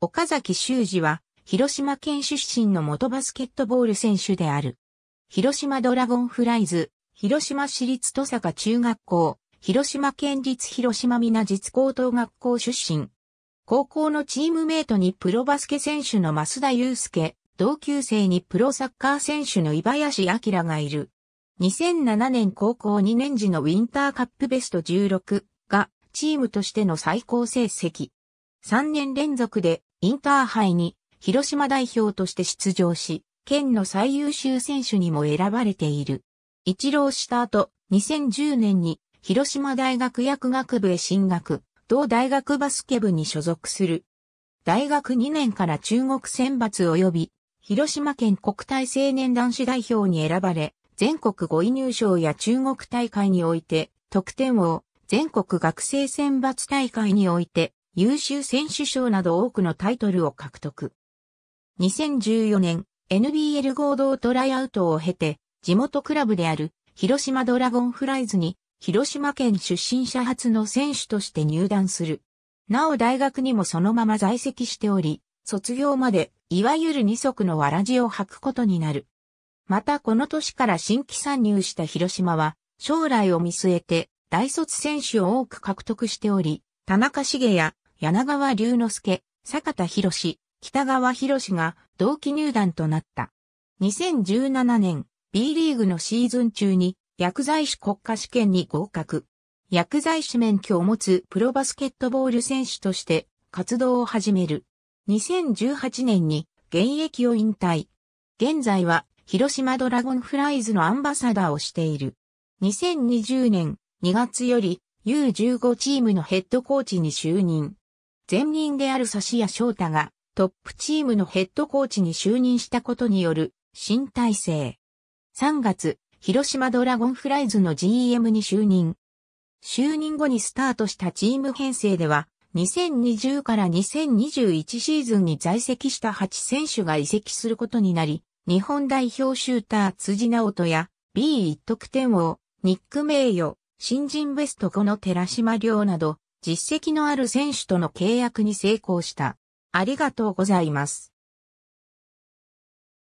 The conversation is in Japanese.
岡崎修二は、広島県出身の元バスケットボール選手である。広島ドラゴンフライズ、広島市立戸坂中学校、広島県立広島皆実高等学校出身。高校のチームメイトにプロバスケ選手の増田祐介、同級生にプロサッカー選手の井林明がいる。2007年高校2年時のウィンターカップベスト16がチームとしての最高成績。3年連続でインターハイに広島代表として出場し、県の最優秀選手にも選ばれている。一浪した後、2010年に広島大学薬学部へ進学、同大学バスケ部に所属する。大学2年から中国選抜及び、広島県国体青年男子代表に選ばれ、全国5位入賞や中国大会において、得点王、全国学生選抜大会において、優秀選手賞など多くのタイトルを獲得。2014年、NBL 合同トライアウトを経て、地元クラブである広島ドラゴンフライズに広島県出身者初の選手として入団する。なお大学にもそのまま在籍しており、卒業まで、いわゆる二足のわらじを履くことになる。またこの年から新規参入した広島は、将来を見据えて、大卒選手を多く獲得しており、田中茂や柳川龍之介、坂田博士、北川博士が同期入団となった。2017年、B リーグのシーズン中に薬剤師国家試験に合格。薬剤師免許を持つプロバスケットボール選手として活動を始める。2018年に現役を引退。現在は広島ドラゴンフライズのアンバサダーをしている。2020年2月より U15 チームのヘッドコーチに就任。前任である指谷翔太がトップチームのヘッドコーチに就任したことによる新体制。3月、広島ドラゴンフライズの GM に就任。就任後にスタートしたチーム編成では、2020から2021シーズンに在籍した8選手が移籍することになり、日本代表シューター辻直人や B1 得点王、ニック名誉、新人ベスト5の寺島亮など、実績のある選手との契約に成功した。ありがとうございます。